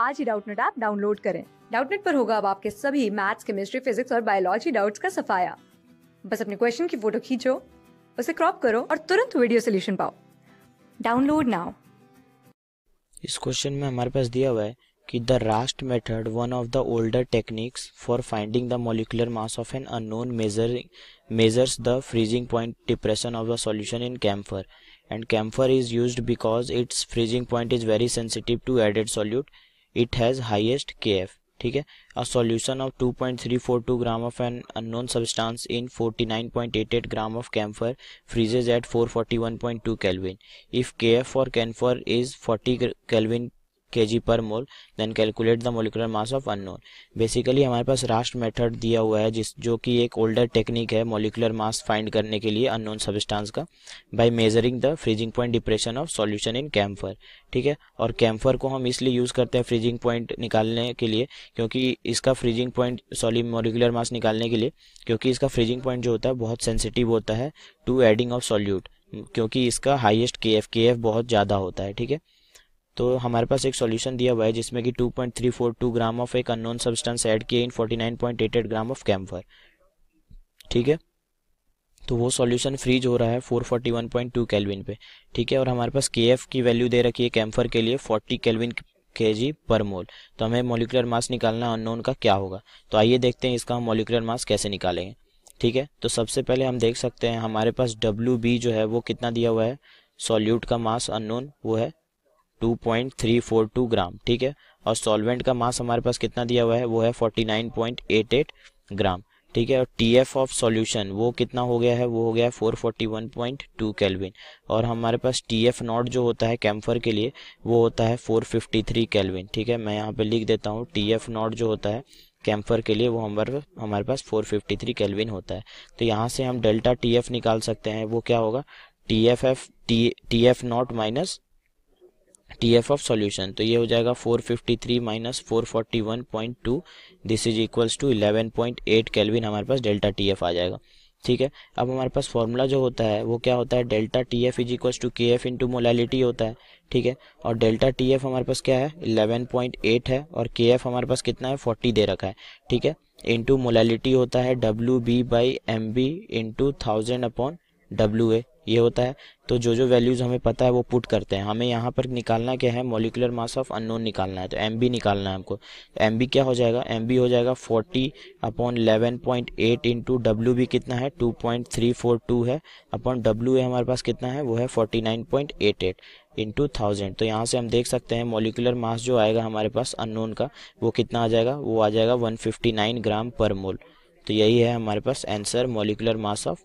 आज ही Doubtnut app download करें डाउटनेट पर होगा अब आपके सभी मैथ्स केमिस्ट्री फिजिक्स और बायोलॉजी डाउट्स का सफाया बस अपने क्वेश्चन की फोटो खींचो उसे क्रॉप करो और तुरंत वीडियो सोल्यूशन पाओ डाउनलोड नाउ इस क्वेश्चन में हमारे पास दिया हुआ है कि the Rast method one of the older techniques for finding the molecular mass of an unknown measures measures the freezing point depression of the solution in camphor and camphor is used because its freezing point is very sensitive to added solute it has highest kf ठीक है a solution of 2.342 gram of an unknown substance in 49.88 gram of camphor freezes at 441.2 kelvin if kf for camphor is 40 kelvin के जी पर मोल then calculate the molecular mass of unknown basically हमारे पास Rust method दिया हुआ है जिस जो कि एक ओल्डर टेक्निक है मोलिकुलर मास फाइंड करने के लिए अननोन सब्सटेंस का by measuring the freezing point depression of solution in camphor ठीक है और कैम्फर को हम इसलिए यूज़ करते हैं फ्रीजिंग पॉइंट निकालने के लिए क्योंकि इसका फ्रीजिंग पॉइंट सॉलि मोलिकुलर मास निकालने के लिए क्योंकि इसका फ्रीजिंग पॉइंट जो होता है बहुत सेंसिटिव होता है टू एडिंग ऑफ सॉल्यूट क्योंकि इसका हाइएस्ट के एफ के एफ बहुत ज़्यादा होता है ठीक है तो हमारे पास एक सॉल्यूशन दिया हुआ है जिसमें कि 2.342 ग्राम ऑफ एक अननोन सब्सटेंस ऐड किए इन 49.88 ग्राम ऑफ कैम्फर ठीक है तो वो सॉल्यूशन फ्रीज हो रहा है 441.2 केल्विन पे ठीक है और हमारे पास के की वैल्यू दे रखी है कैम्फर के लिए 40 केल्विन के जी पर मोल तो हमें मोलिकुलर मास निकालना अननोन का क्या होगा तो आइए देखते हैं इसका हम मोलिकुलर मास कैसे निकालेंगे ठीक है तो सबसे पहले हम देख सकते हैं हमारे पास डब्ल्यू बी जो है वो कितना दिया हुआ है सॉल्यूट का मास अननोन वो है 2.342 ग्राम ठीक है और सॉल्वेंट का मास हमारे पास कितना दिया हुआ है वो है 49.88 ग्राम ठीक है और टी एफ ऑफ सॉल्यूशन वो कितना हो गया है वो हो गया है 441.2 केल्विन और हमारे पास टी एफ नॉट जो होता है कैम्फर के लिए वो होता है 453 केल्विन ठीक है मैं यहाँ पे लिख देता हूँ टी एफ नॉट जो होता है कैम्फर के लिए वो हमारे हमारे पास 453 केल्विन होता है तो यहाँ से हम डेल्टा टी एफ निकाल सकते हैं वो क्या होगा T F F T T F not minus T F of solution तो ये हो जाएगा 453 fifty three minus four this is equals to eleven point हमारे पास डेल्टा टी एफ आ जाएगा ठीक है अब हमारे पास फॉर्मूला जो होता है वो क्या होता है delta T F is equals to K F into molality होता है ठीक है और डेल्टा टी एफ हमारे पास क्या है 11.8 है और के एफ हमारे पास कितना है 40 दे रखा है ठीक है इंटू मोलालिटी होता है W B by M B into thousand upon W A ये होता है तो जो जो वैल्यूज़ हमें पता है वो पुट करते हैं हमें यहाँ पर निकालना क्या है मोलिकुलर मास ऑफ अननोन निकालना है तो एम निकालना है हमको तो एम क्या हो जाएगा एम हो जाएगा 40 upon 11.8 point eight into W B कितना है 2.342 है अपॉन डब्ल्यू हमारे पास कितना है वो है 49.88 इंटू थाउजेंड तो यहाँ से हम देख सकते हैं मोलिकुलर मास जो आएगा हमारे पास अननोन का वो कितना आ जाएगा वो आ जाएगा नाइन ग्राम पर मोल तो यही है हमारे पास आंसर मोलिकुलर मास ऑफ